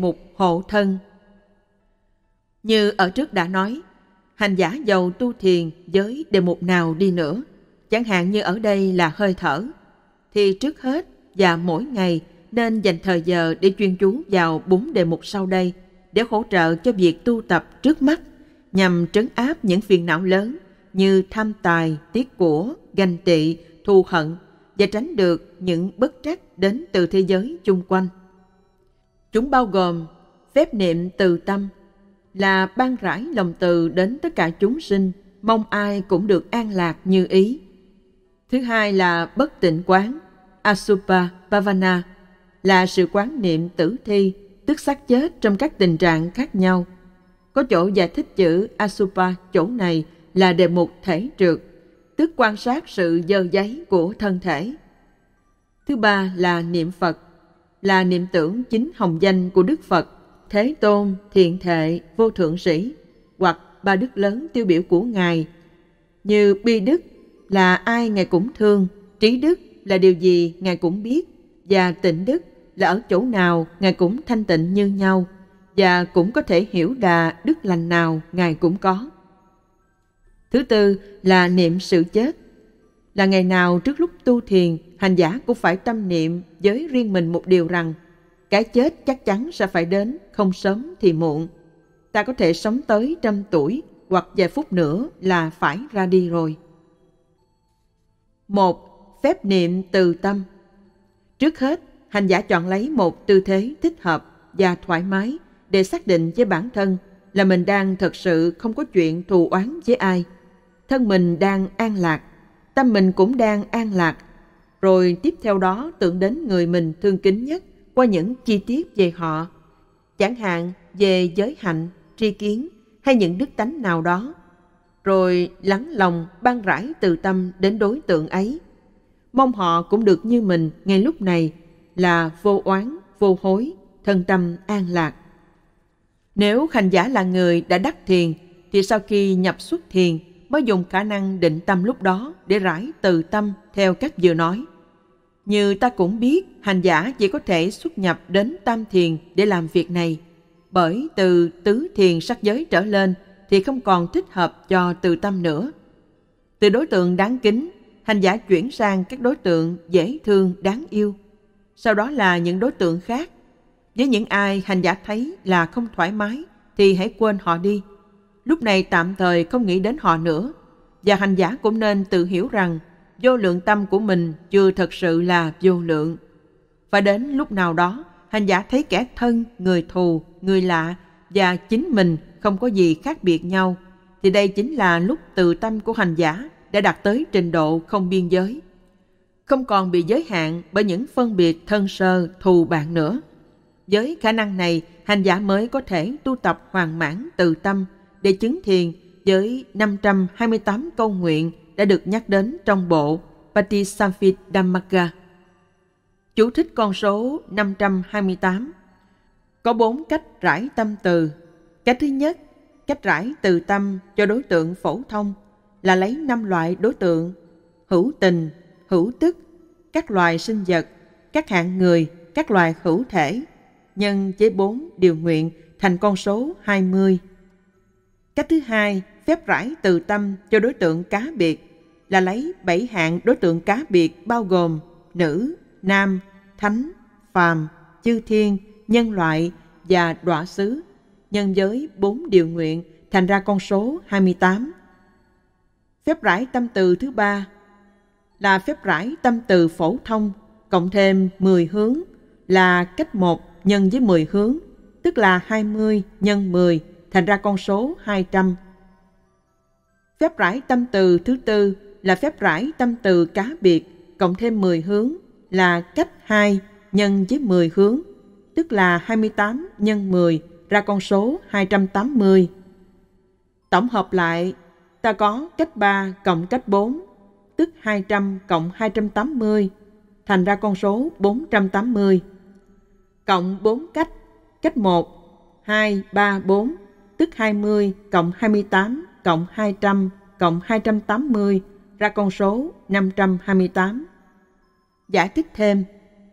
mục hộ thân. Như ở trước đã nói, hành giả giàu tu thiền với đề mục nào đi nữa, chẳng hạn như ở đây là hơi thở, thì trước hết và mỗi ngày nên dành thời giờ để chuyên chú vào bốn đề mục sau đây để hỗ trợ cho việc tu tập trước mắt nhằm trấn áp những phiền não lớn như tham tài, tiếc của, ganh tị, thù hận và tránh được những bất trắc đến từ thế giới chung quanh. Chúng bao gồm phép niệm từ tâm là ban rãi lòng từ đến tất cả chúng sinh, mong ai cũng được an lạc như ý. Thứ hai là bất tịnh quán, asupa bhavana, là sự quán niệm tử thi, tức xác chết trong các tình trạng khác nhau. Có chỗ giải thích chữ asupa chỗ này là đề mục thể trượt, tức quan sát sự dơ giấy của thân thể. Thứ ba là niệm Phật, là niệm tưởng chính hồng danh của Đức Phật, Thế Tôn, Thiện Thệ, Vô Thượng Sĩ hoặc ba đức lớn tiêu biểu của Ngài như bi đức là ai Ngài cũng thương, trí đức là điều gì Ngài cũng biết và tịnh đức là ở chỗ nào Ngài cũng thanh tịnh như nhau và cũng có thể hiểu đà đức lành nào Ngài cũng có. Thứ tư là niệm sự chết là ngày nào trước lúc tu thiền, hành giả cũng phải tâm niệm với riêng mình một điều rằng cái chết chắc chắn sẽ phải đến, không sớm thì muộn. Ta có thể sống tới trăm tuổi hoặc vài phút nữa là phải ra đi rồi. Một Phép niệm từ tâm Trước hết, hành giả chọn lấy một tư thế thích hợp và thoải mái để xác định với bản thân là mình đang thật sự không có chuyện thù oán với ai. Thân mình đang an lạc tâm mình cũng đang an lạc. Rồi tiếp theo đó tưởng đến người mình thương kính nhất qua những chi tiết về họ, chẳng hạn về giới hạnh, tri kiến hay những đức tánh nào đó. Rồi lắng lòng ban rãi từ tâm đến đối tượng ấy. Mong họ cũng được như mình ngay lúc này là vô oán, vô hối, thân tâm an lạc. Nếu hành giả là người đã đắc thiền, thì sau khi nhập xuất thiền, mới dùng khả năng định tâm lúc đó để rải từ tâm theo cách vừa nói. Như ta cũng biết, hành giả chỉ có thể xuất nhập đến tam thiền để làm việc này, bởi từ tứ thiền sắc giới trở lên thì không còn thích hợp cho từ tâm nữa. Từ đối tượng đáng kính, hành giả chuyển sang các đối tượng dễ thương, đáng yêu. Sau đó là những đối tượng khác. Với những ai hành giả thấy là không thoải mái thì hãy quên họ đi lúc này tạm thời không nghĩ đến họ nữa. Và hành giả cũng nên tự hiểu rằng vô lượng tâm của mình chưa thật sự là vô lượng. Và đến lúc nào đó, hành giả thấy kẻ thân, người thù, người lạ và chính mình không có gì khác biệt nhau, thì đây chính là lúc tự tâm của hành giả đã đạt tới trình độ không biên giới. Không còn bị giới hạn bởi những phân biệt thân sơ, thù bạn nữa. Với khả năng này, hành giả mới có thể tu tập hoàn mãn tự tâm, để chứng thiền với 528 câu nguyện đã được nhắc đến trong bộ Patisamphit Dhammaga. Chú thích con số 528. Có bốn cách rải tâm từ. Cách thứ nhất, cách rải từ tâm cho đối tượng phổ thông là lấy năm loại đối tượng hữu tình, hữu tức, các loài sinh vật, các hạng người, các loài hữu thể, nhân với bốn điều nguyện thành con số 20. Cách thứ hai, phép rải từ tâm cho đối tượng cá biệt là lấy bảy hạng đối tượng cá biệt bao gồm nữ, nam, thánh, phàm, chư thiên, nhân loại và đọa xứ, nhân giới bốn điều nguyện thành ra con số 28. Phép rải tâm từ thứ ba là phép rải tâm từ phổ thông cộng thêm 10 hướng là cách 1 nhân với 10 hướng, tức là 20 nhân 10 thành ra con số 200. Phép rải tâm từ thứ tư là phép rải tâm từ cá biệt cộng thêm 10 hướng là cách 2 nhân với 10 hướng, tức là 28 nhân 10 ra con số 280. Tổng hợp lại, ta có cách 3 cộng cách 4, tức 200 cộng 280, thành ra con số 480. Cộng 4 cách, cách 1, 2, 3, 4 tức 20 cộng 28 cộng 200 cộng 280 ra con số 528. Giải thích thêm,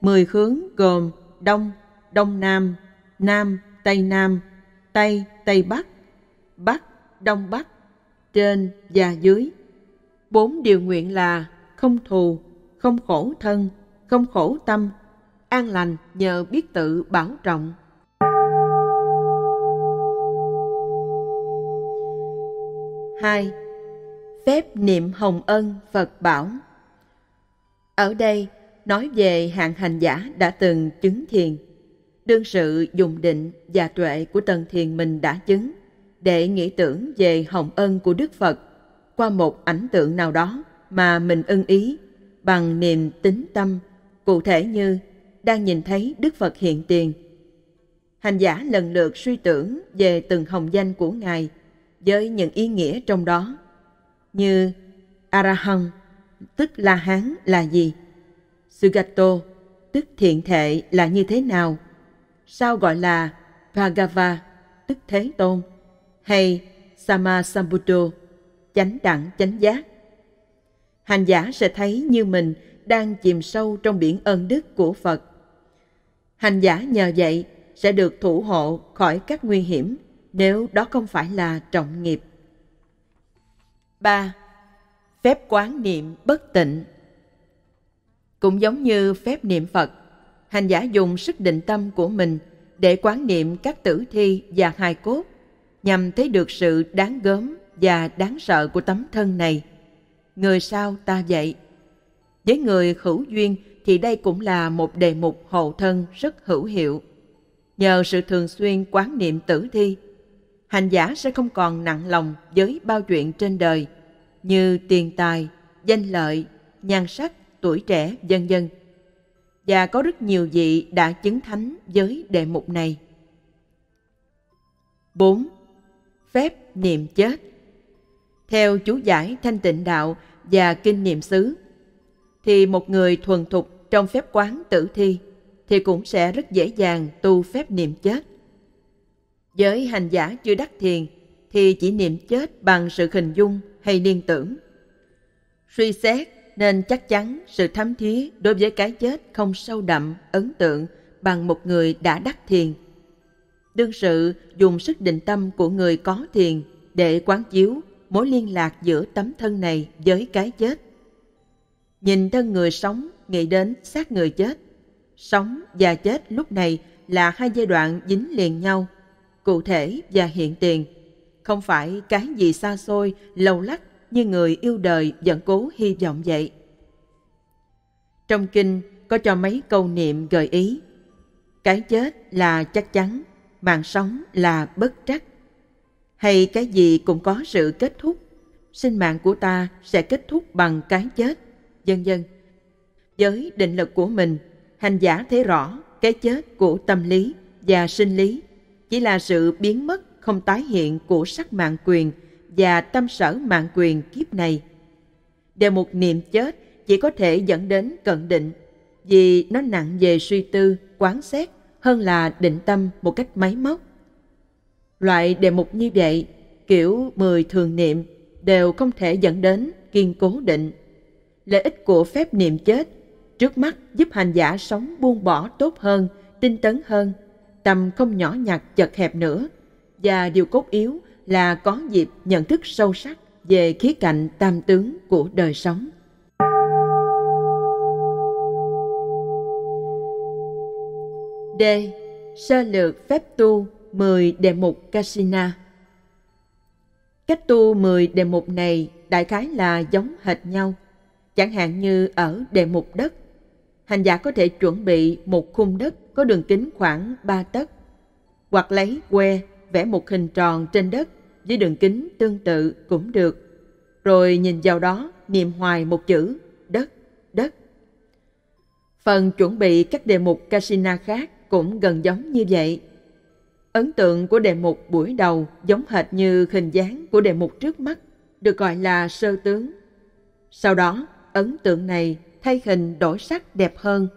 10 hướng gồm Đông, Đông Nam, Nam, Tây Nam, Tây, Tây Bắc, Bắc, Đông Bắc, trên và dưới. Bốn điều nguyện là không thù, không khổ thân, không khổ tâm, an lành nhờ biết tự bảo trọng. 2. Phép niệm hồng ân Phật bảo Ở đây nói về hạng hành giả đã từng chứng thiền. Đương sự dùng định và tuệ của tầng thiền mình đã chứng để nghĩ tưởng về hồng ân của Đức Phật qua một ảnh tượng nào đó mà mình ưng ý bằng niềm tính tâm, cụ thể như đang nhìn thấy Đức Phật hiện tiền. Hành giả lần lượt suy tưởng về từng hồng danh của Ngài – với những ý nghĩa trong đó như Arahant tức La Hán là gì? Sugato tức thiện thể là như thế nào? Sao gọi là Bhagava tức Thế Tôn hay sama Samasambuddho chánh đẳng chánh giác? Hành giả sẽ thấy như mình đang chìm sâu trong biển ơn đức của Phật. Hành giả nhờ vậy sẽ được thủ hộ khỏi các nguy hiểm nếu đó không phải là trọng nghiệp. 3. Phép quán niệm bất tịnh Cũng giống như phép niệm Phật, hành giả dùng sức định tâm của mình để quán niệm các tử thi và hài cốt nhằm thấy được sự đáng gớm và đáng sợ của tấm thân này. Người sao ta vậy? Với người hữu duyên thì đây cũng là một đề mục hộ thân rất hữu hiệu. Nhờ sự thường xuyên quán niệm tử thi, hành giả sẽ không còn nặng lòng với bao chuyện trên đời như tiền tài, danh lợi, nhan sắc, tuổi trẻ, vân dân. Và có rất nhiều vị đã chứng thánh với đề mục này. 4. Phép niệm chết Theo chú giải thanh tịnh đạo và kinh niệm xứ, thì một người thuần thục trong phép quán tử thi thì cũng sẽ rất dễ dàng tu phép niệm chết. Với hành giả chưa đắc thiền thì chỉ niệm chết bằng sự hình dung hay liên tưởng. Suy xét nên chắc chắn sự thấm thía đối với cái chết không sâu đậm, ấn tượng bằng một người đã đắc thiền. Đương sự dùng sức định tâm của người có thiền để quán chiếu mối liên lạc giữa tấm thân này với cái chết. Nhìn thân người sống, nghĩ đến xác người chết. Sống và chết lúc này là hai giai đoạn dính liền nhau cụ thể và hiện tiền, không phải cái gì xa xôi, lâu lắc như người yêu đời vẫn cố hy vọng vậy. Trong kinh có cho mấy câu niệm gợi ý. Cái chết là chắc chắn, mạng sống là bất trắc. Hay cái gì cũng có sự kết thúc, sinh mạng của ta sẽ kết thúc bằng cái chết, vân vân Với định lực của mình, hành giả thấy rõ cái chết của tâm lý và sinh lý chỉ là sự biến mất không tái hiện của sắc mạng quyền và tâm sở mạng quyền kiếp này. Đề mục niệm chết chỉ có thể dẫn đến cận định vì nó nặng về suy tư, quán xét hơn là định tâm một cách máy móc. Loại đề mục như vậy, kiểu mười thường niệm đều không thể dẫn đến kiên cố định. Lợi ích của phép niệm chết trước mắt giúp hành giả sống buông bỏ tốt hơn, tinh tấn hơn tầm không nhỏ nhặt chật hẹp nữa và điều cốt yếu là có dịp nhận thức sâu sắc về khía cạnh tam tướng của đời sống. D. Sơ lược phép tu 10 đề mục Kasina Cách tu 10 đề mục này đại khái là giống hệt nhau. Chẳng hạn như ở đề mục đất hành giả có thể chuẩn bị một khung đất có đường kính khoảng 3 tấc, hoặc lấy que vẽ một hình tròn trên đất với đường kính tương tự cũng được, rồi nhìn vào đó niệm hoài một chữ đất, đất. Phần chuẩn bị các đề mục casino khác cũng gần giống như vậy. Ấn tượng của đề mục buổi đầu giống hệt như hình dáng của đề mục trước mắt, được gọi là sơ tướng. Sau đó, ấn tượng này thay hình đổi sắc đẹp hơn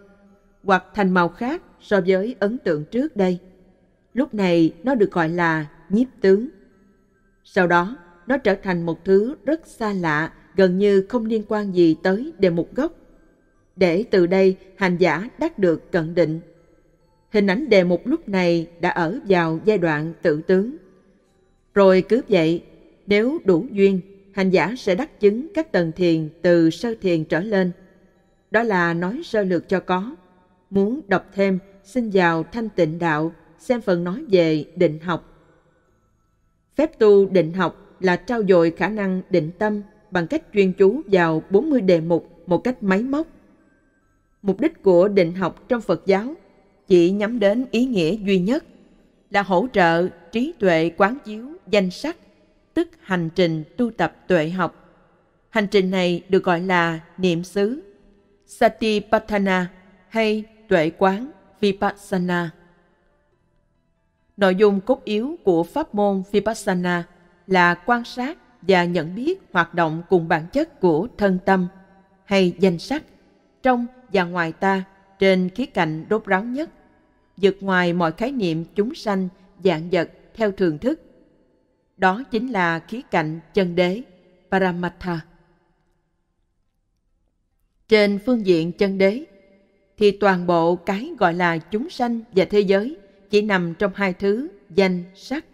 hoặc thành màu khác so với ấn tượng trước đây. Lúc này nó được gọi là nhiếp tướng. Sau đó, nó trở thành một thứ rất xa lạ, gần như không liên quan gì tới đề mục gốc. Để từ đây hành giả đắc được cận định. Hình ảnh đề mục lúc này đã ở vào giai đoạn tự tướng. Rồi cứ vậy, nếu đủ duyên, hành giả sẽ đắc chứng các tầng thiền từ sơ thiền trở lên – đó là nói sơ lược cho có. Muốn đọc thêm, xin vào Thanh Tịnh Đạo, xem phần nói về định học. Phép tu định học là trao dồi khả năng định tâm bằng cách chuyên chú vào 40 đề mục một cách máy móc. Mục đích của định học trong Phật giáo chỉ nhắm đến ý nghĩa duy nhất là hỗ trợ trí tuệ quán chiếu danh sắc, tức hành trình tu tập tuệ học. Hành trình này được gọi là niệm xứ Satipatthana hay tuệ quán Vipassana. Nội dung cốt yếu của pháp môn Vipassana là quan sát và nhận biết hoạt động cùng bản chất của thân tâm hay danh sắc trong và ngoài ta trên khía cạnh đốt ráo nhất, vượt ngoài mọi khái niệm chúng sanh, dạng vật theo thường thức. Đó chính là khía cạnh chân đế, Paramattha. Trên phương diện chân đế, thì toàn bộ cái gọi là chúng sanh và thế giới chỉ nằm trong hai thứ danh sắc.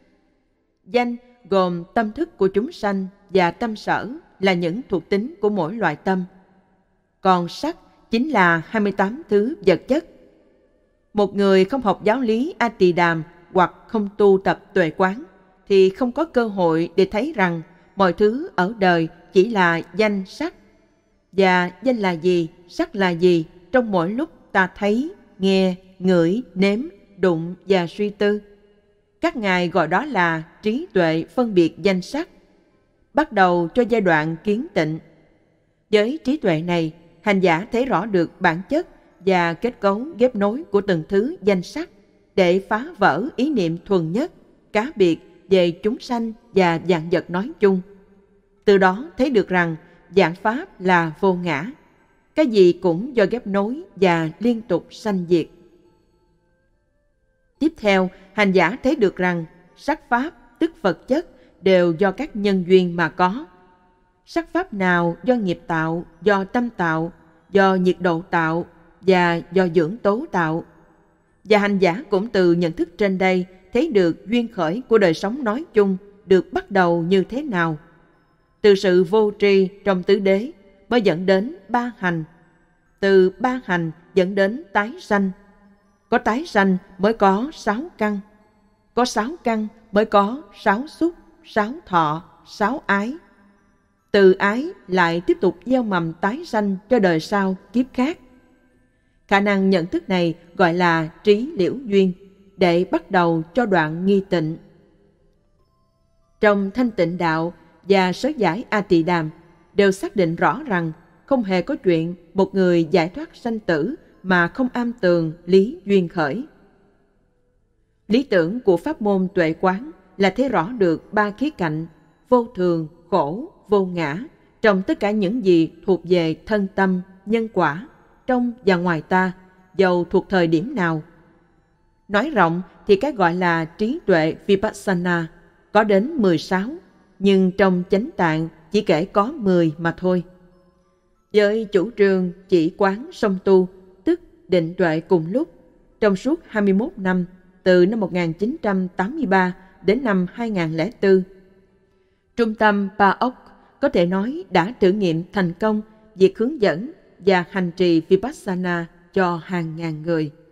Danh gồm tâm thức của chúng sanh và tâm sở là những thuộc tính của mỗi loại tâm. Còn sắc chính là 28 thứ vật chất. Một người không học giáo lý A Tỳ Đàm hoặc không tu tập tuệ quán thì không có cơ hội để thấy rằng mọi thứ ở đời chỉ là danh sắc và danh là gì, sắc là gì trong mỗi lúc ta thấy, nghe, ngửi, nếm, đụng và suy tư. Các ngài gọi đó là trí tuệ phân biệt danh sắc. Bắt đầu cho giai đoạn kiến tịnh. Với trí tuệ này, hành giả thấy rõ được bản chất và kết cấu ghép nối của từng thứ danh sắc để phá vỡ ý niệm thuần nhất, cá biệt về chúng sanh và dạng vật nói chung. Từ đó thấy được rằng dạng pháp là vô ngã. Cái gì cũng do ghép nối và liên tục sanh diệt. Tiếp theo, hành giả thấy được rằng sắc pháp, tức vật chất, đều do các nhân duyên mà có. Sắc pháp nào do nghiệp tạo, do tâm tạo, do nhiệt độ tạo và do dưỡng tố tạo. Và hành giả cũng từ nhận thức trên đây thấy được duyên khởi của đời sống nói chung được bắt đầu như thế nào từ sự vô tri trong tứ đế mới dẫn đến ba hành từ ba hành dẫn đến tái sanh có tái sanh mới có sáu căn có sáu căn mới có sáu xúc sáu thọ sáu ái từ ái lại tiếp tục gieo mầm tái sanh cho đời sau kiếp khác khả năng nhận thức này gọi là trí liễu duyên để bắt đầu cho đoạn nghi tịnh trong thanh tịnh đạo và sớ giải A Tỳ Đàm đều xác định rõ rằng không hề có chuyện một người giải thoát sanh tử mà không am tường lý duyên khởi. Lý tưởng của pháp môn tuệ quán là thấy rõ được ba khía cạnh vô thường, khổ, vô ngã trong tất cả những gì thuộc về thân tâm, nhân quả, trong và ngoài ta, dầu thuộc thời điểm nào. Nói rộng thì cái gọi là trí tuệ Vipassana có đến 16 nhưng trong chánh tạng chỉ kể có 10 mà thôi. Với chủ trương chỉ quán song tu, tức định tuệ cùng lúc, trong suốt 21 năm, từ năm 1983 đến năm 2004. Trung tâm PAOK có thể nói đã thử nghiệm thành công việc hướng dẫn và hành trì Vipassana cho hàng ngàn người.